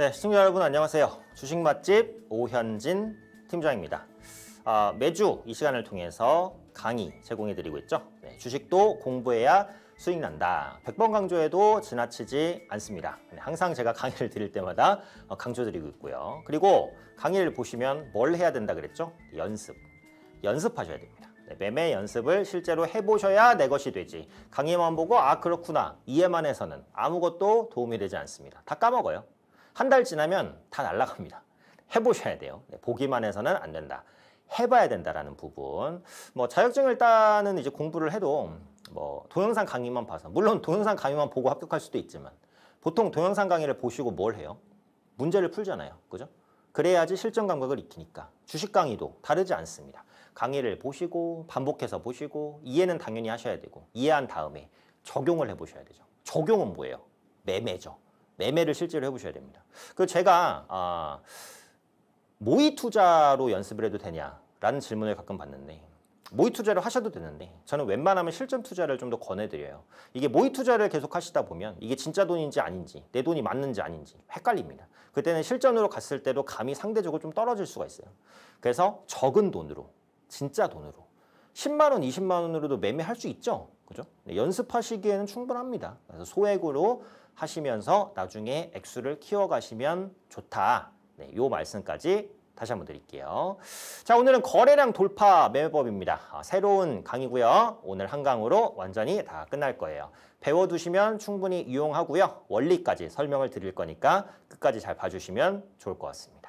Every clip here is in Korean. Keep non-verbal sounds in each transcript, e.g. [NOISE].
네, 시청자 여러분 안녕하세요. 주식 맛집 오현진 팀장입니다. 아, 매주 이 시간을 통해서 강의 제공해 드리고 있죠. 네, 주식도 공부해야 수익 난다. 100번 강조해도 지나치지 않습니다. 네, 항상 제가 강의를 드릴 때마다 어, 강조드리고 있고요. 그리고 강의를 보시면 뭘 해야 된다 그랬죠? 연습. 연습하셔야 됩니다. 네, 매매 연습을 실제로 해보셔야 내 것이 되지 강의만 보고 아 그렇구나 이해만 해서는 아무것도 도움이 되지 않습니다. 다 까먹어요. 한달 지나면 다 날라갑니다. 해보셔야 돼요. 네, 보기만 해서는 안 된다. 해봐야 된다라는 부분. 뭐 자격증을 따는 이제 공부를 해도 뭐 동영상 강의만 봐서 물론 동영상 강의만 보고 합격할 수도 있지만 보통 동영상 강의를 보시고 뭘 해요? 문제를 풀잖아요. 그죠? 그래야지 실전 감각을 익히니까 주식 강의도 다르지 않습니다. 강의를 보시고 반복해서 보시고 이해는 당연히 하셔야 되고 이해한 다음에 적용을 해보셔야 되죠. 적용은 뭐예요? 매매죠. 매매를 실제로 해보셔야 됩니다. 그 제가 아, 모의 투자로 연습을 해도 되냐라는 질문을 가끔 받는데 모의 투자를 하셔도 되는데 저는 웬만하면 실전 투자를 좀 더 권해드려요. 이게 모의 투자를 계속 하시다 보면 이게 진짜 돈인지 아닌지 내 돈이 맞는지 아닌지 헷갈립니다. 그때는 실전으로 갔을 때도 감이 상대적으로 좀 떨어질 수가 있어요. 그래서 적은 돈으로 진짜 돈으로 10만 원, 20만 원으로도 매매할 수 있죠. 그죠? 네, 연습하시기에는 충분합니다. 그래서 소액으로 하시면서 나중에 액수를 키워가시면 좋다. 네, 요 말씀까지 다시 한번 드릴게요. 자, 오늘은 거래량 돌파 매매법입니다. 아, 새로운 강의고요. 오늘 한 강으로 완전히 다 끝날 거예요. 배워두시면 충분히 이용하고요. 원리까지 설명을 드릴 거니까 끝까지 잘 봐주시면 좋을 것 같습니다.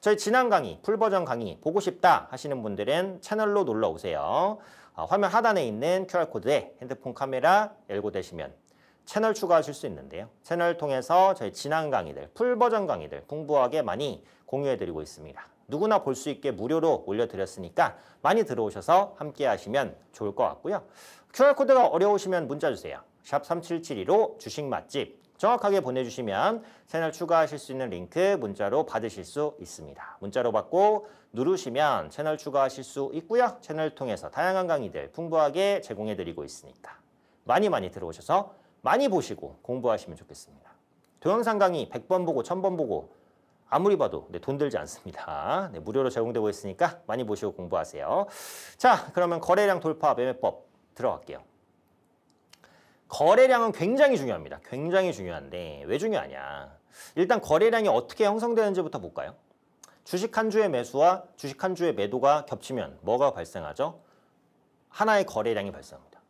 저희 지난 강의, 풀버전 강의 보고 싶다 하시는 분들은 채널로 놀러 오세요. 어, 화면 하단에 있는 QR코드에 핸드폰 카메라 열고 되시면 채널 추가하실 수 있는데요. 채널 통해서 저희 지난 강의들, 풀버전 강의들 풍부하게 많이 공유해드리고 있습니다. 누구나 볼 수 있게 무료로 올려드렸으니까 많이 들어오셔서 함께 하시면 좋을 것 같고요. QR코드가 어려우시면 문자 주세요. 샵 3772로 주식맛집 정확하게 보내주시면 채널 추가하실 수 있는 링크 문자로 받으실 수 있습니다. 문자로 받고 누르시면 채널 추가하실 수 있고요. 채널 통해서 다양한 강의들 풍부하게 제공해드리고 있으니까 많이 많이 들어오셔서 많이 보시고 공부하시면 좋겠습니다. 동영상 강의 100번 보고 1000번 보고 아무리 봐도 네, 돈 들지 않습니다. 네, 무료로 제공되고 있으니까 많이 보시고 공부하세요. 자, 그러면 거래량 돌파 매매법 들어갈게요. 거래량은 굉장히 중요합니다. 굉장히 중요한데 왜 중요하냐. 일단 거래량이 어떻게 형성되는지부터 볼까요? 주식 한 주의 매수와 주식 한 주의 매도가 겹치면 뭐가 발생하죠? 하나의 거래량이 발생합니다.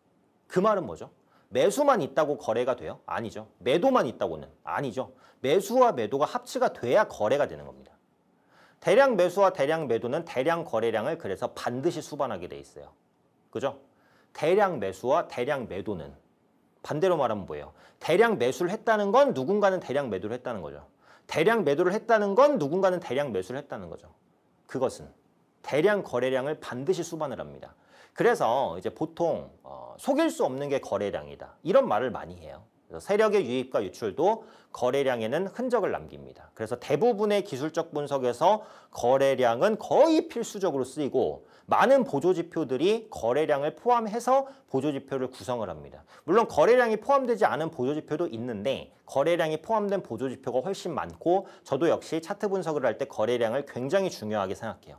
그 말은 뭐죠? 매수만 있다고 거래가 돼요? 아니죠. 매도만 있다고는 아니죠. 매수와 매도가 합치가 돼야 거래가 되는 겁니다. 대량 매수와 대량 매도는 대량 거래량을 그래서 반드시 수반하게 돼 있어요. 그죠? 대량 매수와 대량 매도는 반대로 말하면 뭐예요? 대량 매수를 했다는 건 누군가는 대량 매도를 했다는 거죠. 대량 매도를 했다는 건 누군가는 대량 매수를 했다는 거죠. 그것은 대량 거래량을 반드시 수반을 합니다. 그래서 이제 보통 어, 속일 수 없는 게 거래량이다. 이런 말을 많이 해요. 세력의 유입과 유출도 거래량에는 흔적을 남깁니다. 그래서 대부분의 기술적 분석에서 거래량은 거의 필수적으로 쓰이고 많은 보조지표들이 거래량을 포함해서 보조지표를 구성을 합니다. 물론 거래량이 포함되지 않은 보조지표도 있는데 거래량이 포함된 보조지표가 훨씬 많고 저도 역시 차트 분석을 할 때 거래량을 굉장히 중요하게 생각해요.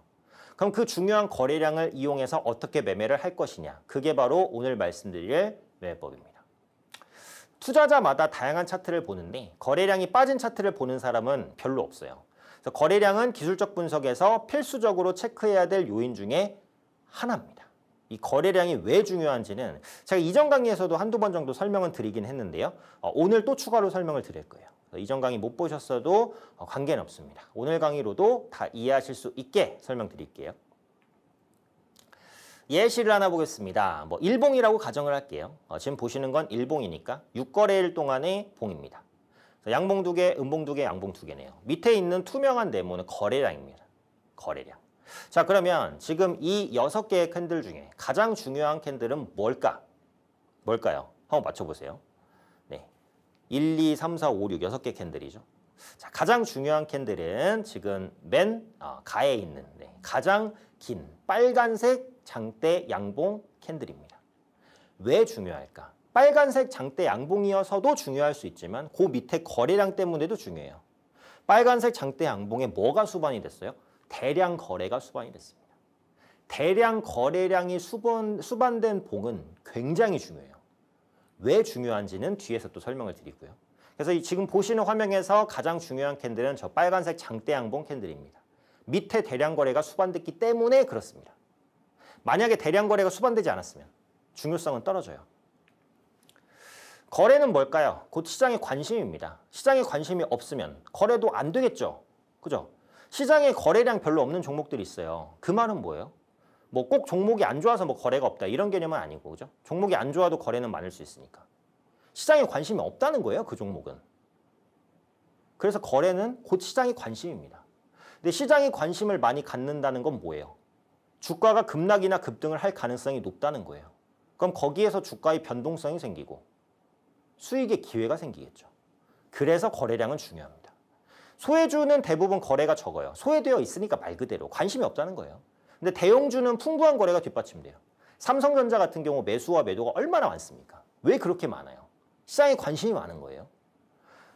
그럼 그 중요한 거래량을 이용해서 어떻게 매매를 할 것이냐 그게 바로 오늘 말씀드릴 매매법입니다. 투자자마다 다양한 차트를 보는데 거래량이 빠진 차트를 보는 사람은 별로 없어요. 그래서 거래량은 기술적 분석에서 필수적으로 체크해야 될 요인 중에 하나입니다. 이 거래량이 왜 중요한지는 제가 이전 강의에서도 한두 번 정도 설명은 드리긴 했는데요. 어, 오늘 또 추가로 설명을 드릴 거예요. 이전 강의 못 보셨어도 어, 관계는 없습니다. 오늘 강의로도 다 이해하실 수 있게 설명드릴게요. 예시를 하나 보겠습니다. 뭐 일봉이라고 가정을 할게요. 어, 지금 보시는 건 일봉이니까 6거래일 동안의 봉입니다. 양봉 두 개, 음봉 두 개, 양봉 두 개네요. 밑에 있는 투명한 네모는 거래량입니다. 거래량. 자 그러면 지금 이 여섯 개의 캔들 중에 가장 중요한 캔들은 뭘까? 뭘까요? 한번 맞춰보세요. 네, 1, 2, 3, 4, 5, 6 여섯 개 캔들이죠. 자 가장 중요한 캔들은 지금 맨 어, 가에 있는 네, 가장 긴 빨간색 장대 양봉 캔들입니다. 왜 중요할까? 빨간색 장대 양봉이어서도 중요할 수 있지만 그 밑에 거래량 때문에도 중요해요. 빨간색 장대 양봉에 뭐가 수반이 됐어요? 대량 거래가 수반이 됐습니다. 대량 거래량이 수반, 수반된 봉은 굉장히 중요해요. 왜 중요한지는 뒤에서 또 설명을 드리고요. 그래서 지금 보시는 화면에서 가장 중요한 캔들은 저 빨간색 장대 양봉 캔들입니다. 밑에 대량 거래가 수반됐기 때문에 그렇습니다. 만약에 대량 거래가 수반되지 않았으면 중요성은 떨어져요. 거래는 뭘까요? 곧 시장의 관심입니다. 시장의 관심이 없으면 거래도 안 되겠죠. 그죠? 시장에 거래량 별로 없는 종목들이 있어요. 그 말은 뭐예요? 뭐 꼭 종목이 안 좋아서 뭐 거래가 없다 이런 개념은 아니고 그죠? 종목이 안 좋아도 거래는 많을 수 있으니까. 시장에 관심이 없다는 거예요. 그 종목은. 그래서 거래는 곧 시장의 관심입니다. 근데 시장의 관심을 많이 갖는다는 건 뭐예요? 주가가 급락이나 급등을 할 가능성이 높다는 거예요. 그럼 거기에서 주가의 변동성이 생기고 수익의 기회가 생기겠죠. 그래서 거래량은 중요합니다. 소외주는 대부분 거래가 적어요. 소외되어 있으니까 말 그대로 관심이 없다는 거예요. 근데 대형주는 풍부한 거래가 뒷받침돼요. 삼성전자 같은 경우 매수와 매도가 얼마나 많습니까? 왜 그렇게 많아요? 시장에 관심이 많은 거예요.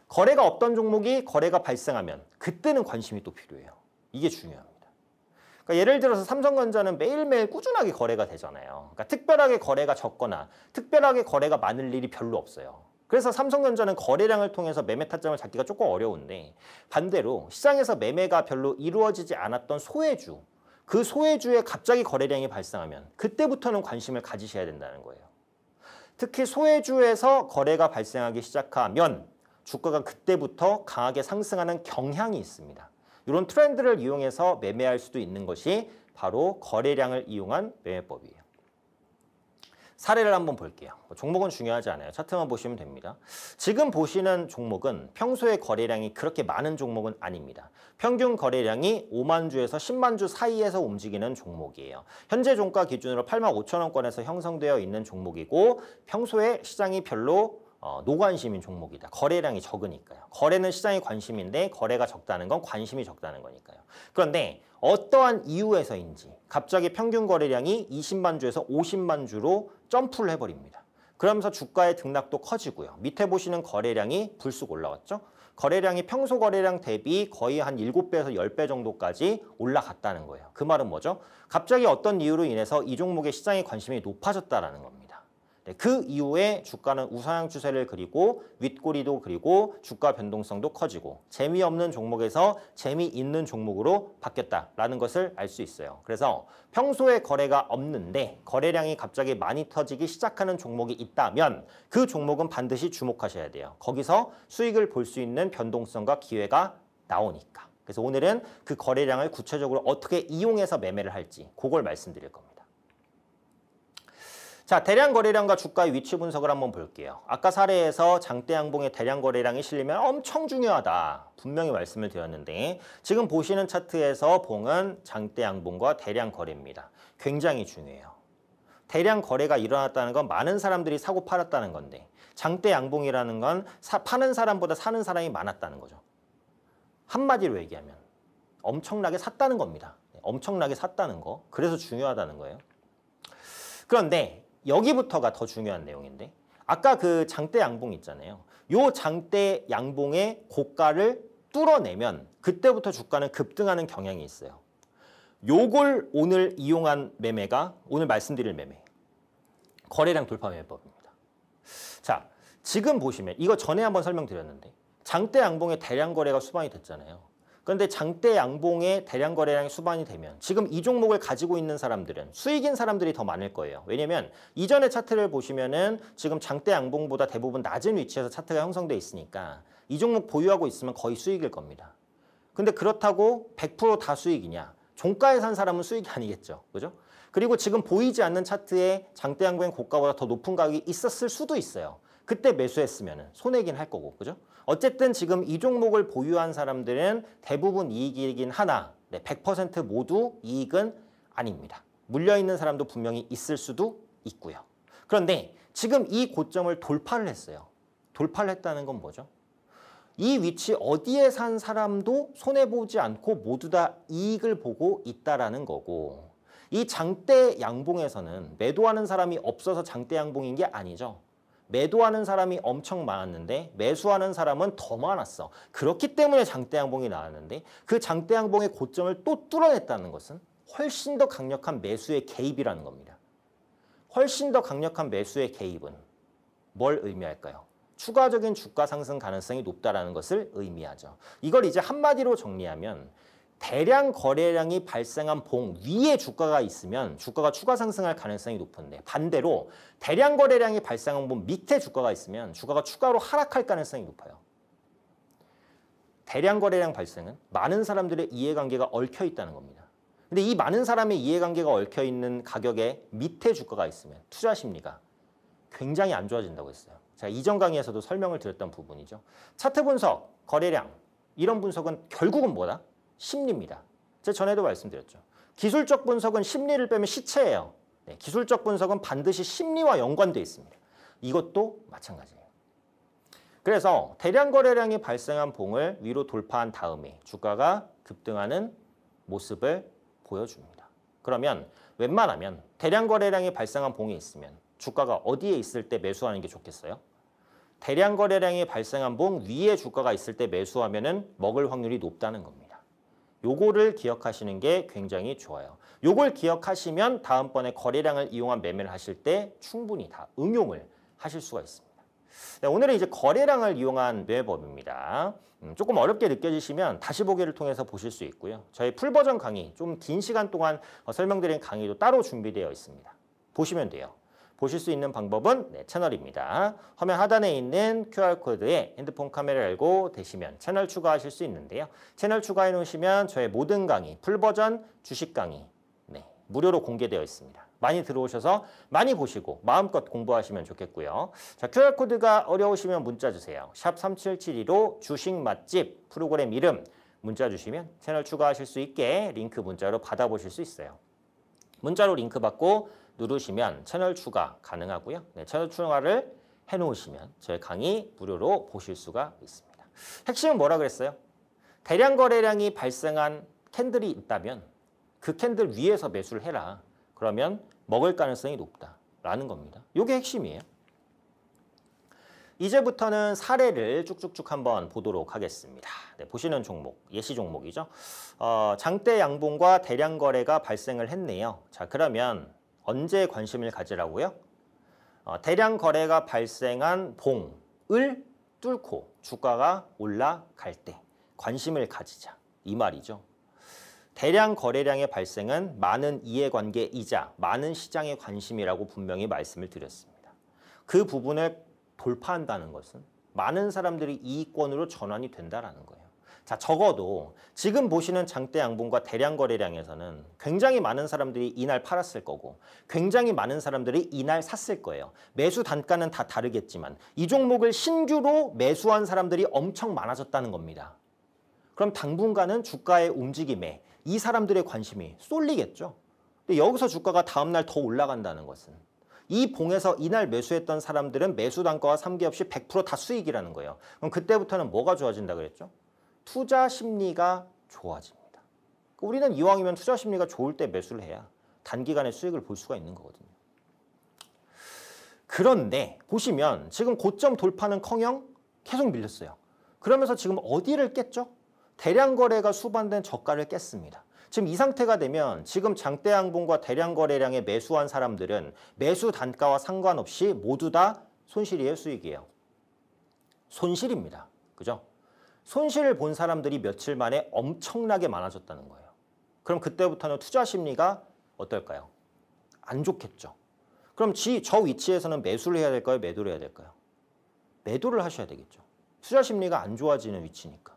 거래가 없던 종목이 거래가 발생하면 그때는 관심이 또 필요해요. 이게 중요합니다. 그러니까 예를 들어서 삼성전자는 매일매일 꾸준하게 거래가 되잖아요. 그러니까 특별하게 거래가 적거나 특별하게 거래가 많을 일이 별로 없어요. 그래서 삼성전자는 거래량을 통해서 매매 타점을 잡기가 조금 어려운데 반대로 시장에서 매매가 별로 이루어지지 않았던 소외주 그 소외주에 갑자기 거래량이 발생하면 그때부터는 관심을 가지셔야 된다는 거예요. 특히 소외주에서 거래가 발생하기 시작하면 주가가 그때부터 강하게 상승하는 경향이 있습니다. 이런 트렌드를 이용해서 매매할 수도 있는 것이 바로 거래량을 이용한 매매법이에요. 사례를 한번 볼게요. 종목은 중요하지 않아요. 차트만 보시면 됩니다. 지금 보시는 종목은 평소에 거래량이 그렇게 많은 종목은 아닙니다. 평균 거래량이 5만 주에서 10만 주 사이에서 움직이는 종목이에요. 현재 종가 기준으로 8만 5천 원권에서 형성되어 있는 종목이고 평소에 시장이 별로 어, 노관심인 종목이다. 거래량이 적으니까요. 거래는 시장의 관심인데 거래가 적다는 건 관심이 적다는 거니까요. 그런데 어떠한 이유에서인지 갑자기 평균 거래량이 20만 주에서 50만 주로 점프를 해버립니다. 그러면서 주가의 등락도 커지고요. 밑에 보시는 거래량이 불쑥 올라왔죠. 거래량이 평소 거래량 대비 거의 한 7배에서 10배 정도까지 올라갔다는 거예요. 그 말은 뭐죠? 갑자기 어떤 이유로 인해서 이 종목의 시장의 관심이 높아졌다는 겁니다. 네, 그 이후에 주가는 우상향 추세를 그리고 윗꼬리도 그리고 주가 변동성도 커지고 재미없는 종목에서 재미있는 종목으로 바뀌었다라는 것을 알 수 있어요. 그래서 평소에 거래가 없는데 거래량이 갑자기 많이 터지기 시작하는 종목이 있다면 그 종목은 반드시 주목하셔야 돼요. 거기서 수익을 볼 수 있는 변동성과 기회가 나오니까. 그래서 오늘은 그 거래량을 구체적으로 어떻게 이용해서 매매를 할지 그걸 말씀드릴 겁니다. 자, 대량 거래량과 주가의 위치 분석을 한번 볼게요. 아까 사례에서 장대 양봉의 대량 거래량이 실리면 엄청 중요하다. 분명히 말씀을 드렸는데 지금 보시는 차트에서 봉은 장대 양봉과 대량 거래입니다. 굉장히 중요해요. 대량 거래가 일어났다는 건 많은 사람들이 사고 팔았다는 건데 장대 양봉이라는 건 사, 파는 사람보다 사는 사람이 많았다는 거죠. 한마디로 얘기하면 엄청나게 샀다는 겁니다. 네, 엄청나게 샀다는 거. 그래서 중요하다는 거예요. 그런데 여기부터가 더 중요한 내용인데 아까 그 장대 양봉 있잖아요. 요 장대 양봉의 고가를 뚫어내면 그때부터 주가는 급등하는 경향이 있어요. 요걸 오늘 이용한 매매가 오늘 말씀드릴 매매 거래량 돌파 매매법입니다. 자 지금 보시면 이거 전에 한번 설명드렸는데 장대 양봉의 대량 거래가 수반이 됐잖아요. 그런데 장대 양봉의 대량 거래량이 수반이 되면 지금 이 종목을 가지고 있는 사람들은 수익인 사람들이 더 많을 거예요. 왜냐면 이전의 차트를 보시면은 지금 장대 양봉보다 대부분 낮은 위치에서 차트가 형성돼 있으니까 이 종목 보유하고 있으면 거의 수익일 겁니다. 근데 그렇다고 100%다 수익이냐? 종가에 산 사람은 수익이 아니겠죠. 그죠? 그리고 지금 보이지 않는 차트에 장대양봉의 고가보다 더 높은 가격이 있었을 수도 있어요. 그때 매수했으면 손해긴 할 거고. 그죠? 어쨌든 지금 이 종목을 보유한 사람들은 대부분 이익이긴 하나 100% 모두 이익은 아닙니다. 물려있는 사람도 분명히 있을 수도 있고요. 그런데 지금 이 고점을 돌파를 했어요. 돌파를 했다는 건 뭐죠? 이 위치 어디에 산 사람도 손해보지 않고 모두 다 이익을 보고 있다라는 거고 이 장대 양봉에서는 매도하는 사람이 없어서 장대 양봉인 게 아니죠. 매도하는 사람이 엄청 많았는데 매수하는 사람은 더 많았어. 그렇기 때문에 장대양봉이 나왔는데 그 장대양봉의 고점을 또 뚫어냈다는 것은 훨씬 더 강력한 매수의 개입이라는 겁니다. 훨씬 더 강력한 매수의 개입은 뭘 의미할까요? 추가적인 주가 상승 가능성이 높다는 것을 의미하죠. 이걸 이제 한마디로 정리하면 대량 거래량이 발생한 봉 위에 주가가 있으면 주가가 추가 상승할 가능성이 높은데 반대로 대량 거래량이 발생한 봉 밑에 주가가 있으면 주가가 추가로 하락할 가능성이 높아요. 대량 거래량 발생은 많은 사람들의 이해관계가 얽혀 있다는 겁니다. 근데 이 많은 사람의 이해관계가 얽혀 있는 가격에 밑에 주가가 있으면 투자 심리가 굉장히 안 좋아진다고 했어요. 제가 이전 강의에서도 설명을 드렸던 부분이죠. 차트 분석, 거래량 이런 분석은 결국은 뭐다? 심리입니다. 제 전에도 말씀드렸죠. 기술적 분석은 심리를 빼면 시체예요. 네, 기술적 분석은 반드시 심리와 연관돼 있습니다. 이것도 마찬가지예요. 그래서 대량 거래량이 발생한 봉을 위로 돌파한 다음에 주가가 급등하는 모습을 보여줍니다. 그러면 웬만하면 대량 거래량이 발생한 봉이 있으면 주가가 어디에 있을 때 매수하는 게 좋겠어요? 대량 거래량이 발생한 봉 위에 주가가 있을 때 매수하면 먹을 확률이 높다는 겁니다. 요거를 기억하시는 게 굉장히 좋아요. 요걸 기억하시면 다음번에 거래량을 이용한 매매를 하실 때 충분히 다 응용을 하실 수가 있습니다. 네, 오늘은 이제 거래량을 이용한 매매법입니다. 음, 조금 어렵게 느껴지시면 다시 보기를 통해서 보실 수 있고요. 저희 풀버전 강의, 좀 긴 시간 동안 어, 설명드린 강의도 따로 준비되어 있습니다. 보시면 돼요. 보실 수 있는 방법은 네, 채널입니다. 화면 하단에 있는 QR코드에 핸드폰 카메라 열고 되시면 채널 추가하실 수 있는데요. 채널 추가해 놓으시면 저의 모든 강의, 풀버전 주식 강의 네, 무료로 공개되어 있습니다. 많이 들어오셔서 많이 보시고 마음껏 공부하시면 좋겠고요. 자, QR코드가 어려우시면 문자 주세요. 샵 3772로 주식 맛집 프로그램 이름 문자 주시면 채널 추가하실 수 있게 링크 문자로 받아보실 수 있어요. 문자로 링크 받고 누르시면 채널 추가 가능하고요. 네, 채널 추가를 해놓으시면 저희 강의 무료로 보실 수가 있습니다. 핵심은 뭐라 그랬어요? 대량 거래량이 발생한 캔들이 있다면 그 캔들 위에서 매수를 해라. 그러면 먹을 가능성이 높다라는 겁니다. 이게 핵심이에요. 이제부터는 사례를 쭉쭉쭉 한번 보도록 하겠습니다. 네, 보시는 종목, 예시 종목이죠. 어, 장대 양봉과 대량 거래가 발생을 했네요. 자, 그러면 언제 관심을 가지라고요? 어, 대량 거래가 발생한 봉을 뚫고 주가가 올라갈 때 관심을 가지자 이 말이죠. 대량 거래량의 발생은 많은 이해관계이자 많은 시장의 관심이라고 분명히 말씀을 드렸습니다. 그 부분을 돌파한다는 것은 많은 사람들이 이익권으로 전환이 된다는 거예요. 자 적어도 지금 보시는 장대 양봉과 대량 거래량에서는 굉장히 많은 사람들이 이날 팔았을 거고 굉장히 많은 사람들이 이날 샀을 거예요. 매수 단가는 다 다르겠지만 이 종목을 신규로 매수한 사람들이 엄청 많아졌다는 겁니다. 그럼 당분간은 주가의 움직임에 이 사람들의 관심이 쏠리겠죠. 근데 여기서 주가가 다음날 더 올라간다는 것은 이 봉에서 이날 매수했던 사람들은 매수 단가와 3개 없이 100%다 수익이라는 거예요. 그럼 그때부터는 뭐가 좋아진다 그랬죠? 투자 심리가 좋아집니다. 우리는 이왕이면 투자 심리가 좋을 때 매수를 해야 단기간에 수익을 볼 수가 있는 거거든요. 그런데 보시면 지금 고점 돌파는 커녕 계속 밀렸어요. 그러면서 지금 어디를 깼죠? 대량 거래가 수반된 저가를 깼습니다. 지금 이 상태가 되면 지금 장대양봉과 대량 거래량에 매수한 사람들은 매수 단가와 상관없이 모두 다 손실이에요, 수익이에요? 손실입니다. 그죠? 손실을 본 사람들이 며칠 만에 엄청나게 많아졌다는 거예요. 그럼 그때부터는 투자 심리가 어떨까요? 안 좋겠죠. 그럼 지, 저 위치에서는 매수를 해야 될까요? 매도를 해야 될까요? 매도를 하셔야 되겠죠. 투자 심리가 안 좋아지는 위치니까.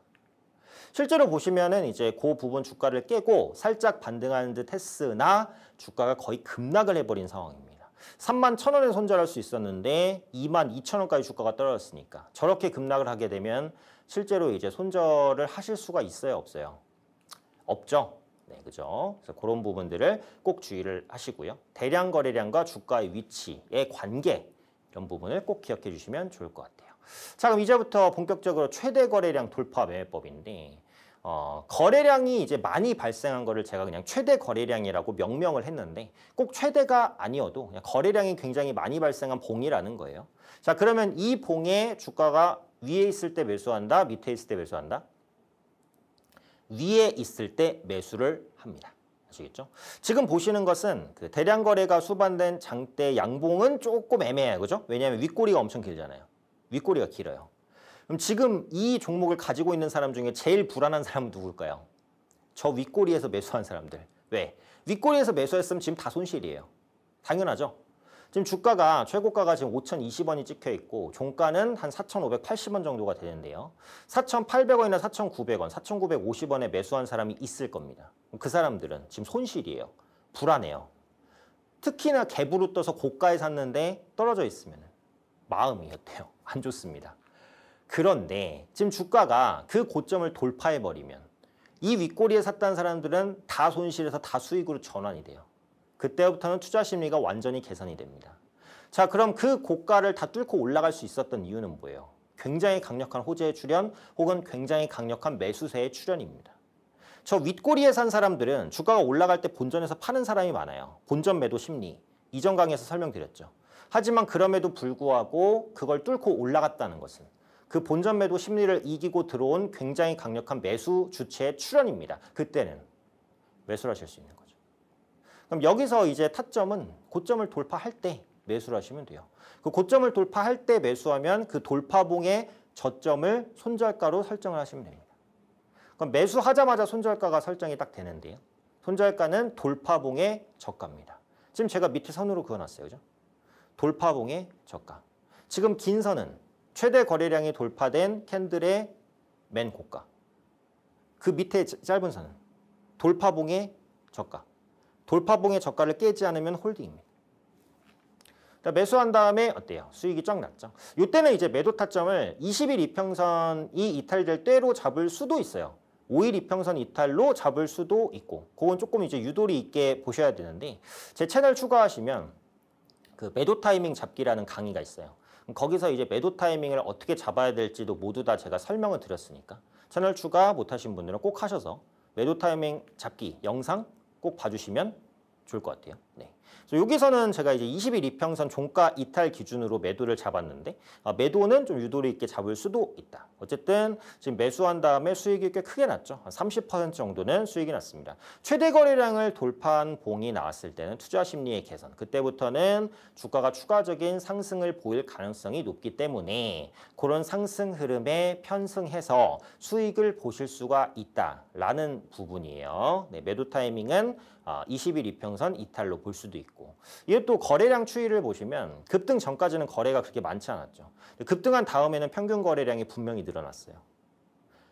실제로 보시면은 이제 그 부분 주가를 깨고 살짝 반등하는 듯 했으나 주가가 거의 급락을 해버린 상황입니다. 3만 천원에 손절할 수 있었는데 2만 2천원까지 주가가 떨어졌으니까 저렇게 급락을 하게 되면 실제로 이제 손절을 하실 수가 있어요, 없어요? 없죠. 네, 그죠? 그래서 그런 부분들을 꼭 주의를 하시고요. 대량 거래량과 주가의 위치의 관계 이런 부분을 꼭 기억해 주시면 좋을 것 같아요. 자, 그럼 이제부터 본격적으로 최대 거래량 돌파 매매법인데 어, 거래량이 이제 많이 발생한 거를 제가 그냥 최대 거래량이라고 명명을 했는데 꼭 최대가 아니어도 거래량이 굉장히 많이 발생한 봉이라는 거예요. 자, 그러면 이 봉의 주가가 위에 있을 때 매수한다, 밑에 있을 때 매수한다. 위에 있을 때 매수를 합니다. 아시겠죠? 지금 보시는 것은 그 대량 거래가 수반된 장대 양봉은 조금 애매해요. 그죠? 왜냐하면 윗꼬리가 엄청 길잖아요. 윗꼬리가 길어요. 그럼 지금 이 종목을 가지고 있는 사람 중에 제일 불안한 사람은 누굴까요? 저 윗꼬리에서 매수한 사람들. 왜? 윗꼬리에서 매수했으면 지금 다 손실이에요. 당연하죠? 지금 주가가 최고가가 지금 5,020원이 찍혀 있고 종가는 한 4,580원 정도가 되는데요. 4,800원이나 4,900원, 4,950원에 매수한 사람이 있을 겁니다. 그 사람들은 지금 손실이에요. 불안해요. 특히나 개부로 떠서 고가에 샀는데 떨어져 있으면 마음이 어때요? [LAUGHS] 안 좋습니다. 그런데 지금 주가가 그 고점을 돌파해버리면 이 윗꼬리에 샀다는 사람들은 다 손실에서 다 수익으로 전환이 돼요. 그때부터는 투자 심리가 완전히 개선이 됩니다. 자 그럼 그 고가를 다 뚫고 올라갈 수 있었던 이유는 뭐예요? 굉장히 강력한 호재의 출현 혹은 굉장히 강력한 매수세의 출현입니다. 저 윗꼬리에 산 사람들은 주가가 올라갈 때 본전에서 파는 사람이 많아요. 본전 매도 심리. 이전 강에서 설명드렸죠. 하지만 그럼에도 불구하고 그걸 뚫고 올라갔다는 것은 그 본전 매도 심리를 이기고 들어온 굉장히 강력한 매수 주체의 출현입니다. 그때는 매수를 하실 수 있는 거죠. 그럼 여기서 이제 타점은 고점을 돌파할 때 매수를 하시면 돼요. 그 고점을 돌파할 때 매수하면 그 돌파봉의 저점을 손절가로 설정을 하시면 됩니다. 그럼 매수하자마자 손절가가 설정이 딱 되는데요. 손절가는 돌파봉의 저가입니다. 지금 제가 밑에 선으로 그어놨어요. 그죠? 돌파봉의 저가. 지금 긴 선은 최대 거래량이 돌파된 캔들의 맨 고가. 그 밑에 짧은 선은 돌파봉의 저가. 돌파봉의 저가를 깨지 않으면 홀딩입니다. 그러니까 매수한 다음에 어때요? 수익이 쫙 났죠. 이때는 이제 매도 타점을 20일 이평선이 이탈될 때로 잡을 수도 있어요. 5일 이평선 이탈로 잡을 수도 있고 그건 조금 이제 유도리 있게 보셔야 되는데 제 채널 추가하시면 그 매도 타이밍 잡기라는 강의가 있어요. 거기서 이제 매도 타이밍을 어떻게 잡아야 될지도 모두 다 제가 설명을 드렸으니까 채널 추가 못하신 분들은 꼭 하셔서 매도 타이밍 잡기 영상 꼭 봐주시면 좋을 것 같아요. 네. 그래서 여기서는 제가 이제 20일 이평선 종가 이탈 기준으로 매도를 잡았는데 아, 매도는 좀 유도리 있게 잡을 수도 있다. 어쨌든 지금 매수한 다음에 수익이 꽤 크게 났죠. 한 30% 정도는 수익이 났습니다. 최대 거래량을 돌파한 봉이 나왔을 때는 투자 심리의 개선. 그때부터는 주가가 추가적인 상승을 보일 가능성이 높기 때문에 그런 상승 흐름에 편승해서 수익을 보실 수가 있다라는 부분이에요. 네, 매도 타이밍은 20일 아, 이평선 이탈로 볼 수도 있고 있고 이게또 거래량 추이를 보시면 급등 전까지는 거래가 그렇게 많지 않았죠. 급등한 다음에는 평균 거래량이 분명히 늘어났어요.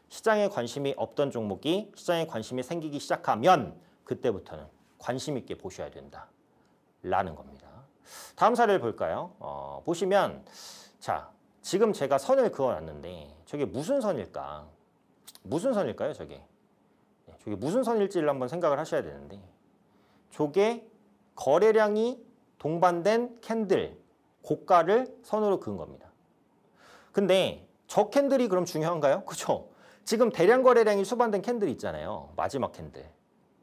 시장에 관심이 없던 종목이 시장에 관심이 생기기 시작하면 그때부터는 관심 있게 보셔야 된다. 라는 겁니다. 다음 사례를 볼까요? 어, 보시면 자 지금 제가 선을 그어놨는데 저게 무슨 선일까? 무슨 선일까요 저게? 네, 저게 무슨 선일지를 한번 생각을 하셔야 되는데 저게 거래량이 동반된 캔들 고가를 선으로 그은 겁니다. 근데 저 캔들이 그럼 중요한가요? 그렇죠. 지금 대량 거래량이 수반된 캔들 있잖아요. 마지막 캔들.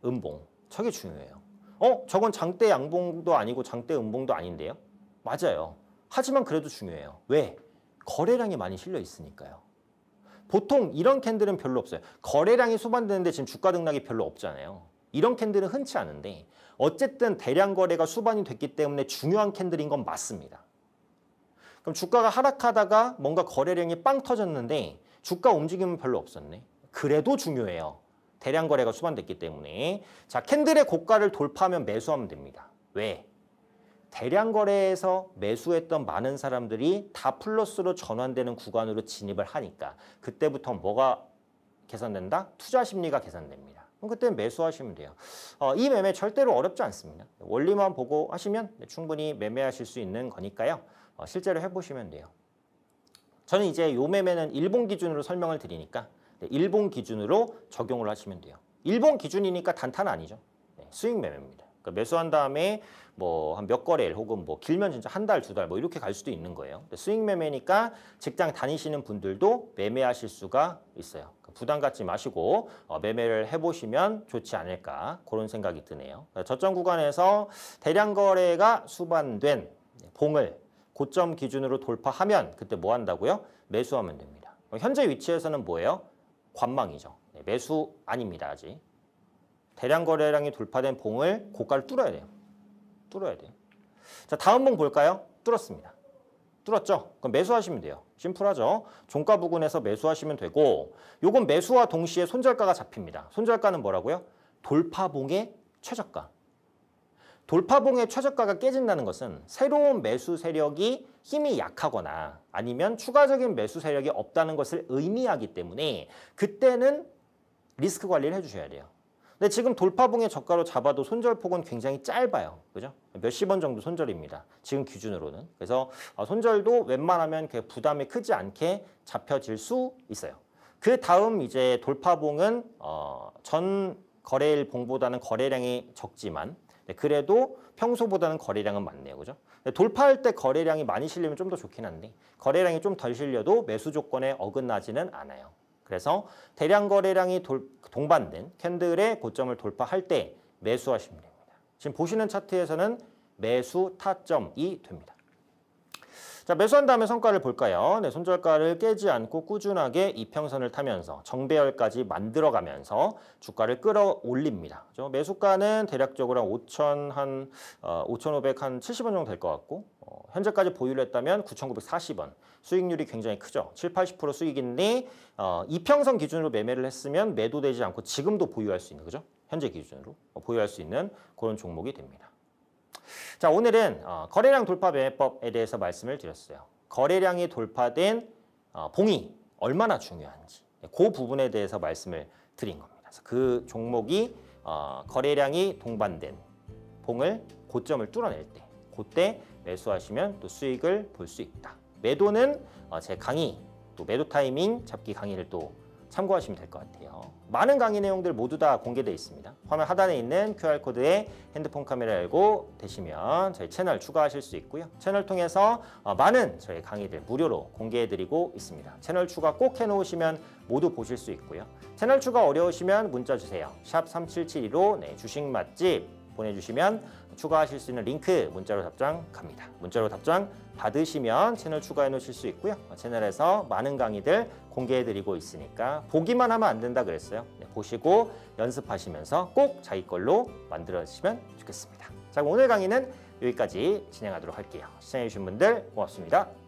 음봉. 저게 중요해요. 어? 저건 장대 양봉도 아니고 장대 음봉도 아닌데요? 맞아요. 하지만 그래도 중요해요. 왜? 거래량이 많이 실려 있으니까요. 보통 이런 캔들은 별로 없어요. 거래량이 수반되는데 지금 주가 등락이 별로 없잖아요. 이런 캔들은 흔치 않은데 어쨌든 대량 거래가 수반이 됐기 때문에 중요한 캔들인 건 맞습니다. 그럼 주가가 하락하다가 뭔가 거래량이 빵 터졌는데 주가 움직임은 별로 없었네. 그래도 중요해요. 대량 거래가 수반됐기 때문에 자 캔들의 고가를 돌파하면 매수하면 됩니다. 왜? 대량 거래에서 매수했던 많은 사람들이 다 플러스로 전환되는 구간으로 진입을 하니까 그때부터 뭐가 개선된다 투자 심리가 개선됩니다 그때 매수하시면 돼요. 어, 이 매매 절대로 어렵지 않습니다. 원리만 보고 하시면 충분히 매매하실 수 있는 거니까요. 어, 실제로 해보시면 돼요. 저는 이제 요 매매는 일본 기준으로 설명을 드리니까 네, 일본 기준으로 적용을 하시면 돼요. 일본 기준이니까 단타는 아니죠. 네, 스윙 매매입니다. 그러니까 매수한 다음에 뭐 한 몇 거래일 혹은 뭐 길면 진짜 한 달, 두 달 뭐 이렇게 갈 수도 있는 거예요. 스윙 매매니까 직장 다니시는 분들도 매매하실 수가 있어요. 그러니까 부담 갖지 마시고 어, 매매를 해보시면 좋지 않을까 그런 생각이 드네요. 그러니까 저점 구간에서 대량 거래가 수반된 봉을 고점 기준으로 돌파하면 그때 뭐 한다고요? 매수하면 됩니다. 현재 위치에서는 뭐예요? 관망이죠. 네, 매수 아닙니다, 아직. 대량 거래량이 돌파된 봉을 고가를 뚫어야 돼요. 뚫어야 돼요. 자, 다음 봉 볼까요? 뚫었습니다. 뚫었죠? 그럼 매수하시면 돼요. 심플하죠? 종가 부근에서 매수하시면 되고 요건 매수와 동시에 손절가가 잡힙니다. 손절가는 뭐라고요? 돌파봉의 최저가. 돌파봉의 최저가가 깨진다는 것은 새로운 매수 세력이 힘이 약하거나 아니면 추가적인 매수 세력이 없다는 것을 의미하기 때문에 그때는 리스크 관리를 해주셔야 돼요. 근데 지금 돌파봉의 저가로 잡아도 손절폭은 굉장히 짧아요. 그죠? 몇십 원 정도 손절입니다. 지금 기준으로는. 그래서 어, 손절도 웬만하면 부담이 크지 않게 잡혀질 수 있어요. 그 다음 이제 돌파봉은 어, 전 거래일 봉보다는 거래량이 적지만 네, 그래도 평소보다는 거래량은 많네요. 그죠? 네, 돌파할 때 거래량이 많이 실리면 좀 더 좋긴 한데 거래량이 좀 덜 실려도 매수 조건에 어긋나지는 않아요. 그래서 대량 거래량이 돌, 동반된 캔들의 고점을 돌파할 때 매수하시면 됩니다. 지금 보시는 차트에서는 매수 타점이 됩니다. 자, 매수한 다음에 성과를 볼까요? 네, 손절가를 깨지 않고 꾸준하게 이평선을 타면서 정배열까지 만들어가면서 주가를 끌어올립니다. 그렇죠? 매수가는 대략적으로 한 5천 한 어, 5,500 한 70원 정도 될 것 같고 어, 현재까지 보유를 했다면 9,940원. 수익률이 굉장히 크죠. 7, 80% 수익인데 어, 이평선 기준으로 매매를 했으면 매도되지 않고 지금도 보유할 수 있는 거죠 현재 기준으로 어, 보유할 수 있는 그런 종목이 됩니다. 자 오늘은 어, 거래량 돌파 매매법에 대해서 말씀을 드렸어요. 거래량이 돌파된 어, 봉이 얼마나 중요한지 네, 그 부분에 대해서 말씀을 드린 겁니다. 그래서 그 종목이 어, 거래량이 동반된 봉을 고점을 뚫어낼 때 그때 매수하시면 또 수익을 볼 수 있다. 매도는 어, 제 강의, 또 매도 타이밍 잡기 강의를 또 참고하시면 될 것 같아요. 많은 강의 내용들 모두 다 공개되어 있습니다. 화면 하단에 있는 QR코드에 핸드폰 카메라 열고 되시면 저희 채널 추가하실 수 있고요. 채널 통해서 어, 많은 저희 강의들 무료로 공개해드리고 있습니다. 채널 추가 꼭 해놓으시면 모두 보실 수 있고요. 채널 추가 어려우시면 문자 주세요. 샵 3772로 네, 주식 맛집 보내주시면 추가하실 수 있는 링크 문자로 답장 갑니다. 문자로 답장 받으시면 채널 추가해 놓으실 수 있고요. 어, 채널에서 많은 강의들 공개해 드리고 있으니까 보기만 하면 안 된다 그랬어요. 네, 보시고 연습하시면서 꼭 자기 걸로 만들어 주시면 좋겠습니다. 자, 오늘 강의는 여기까지 진행하도록 할게요. 시청해 주신 분들 고맙습니다.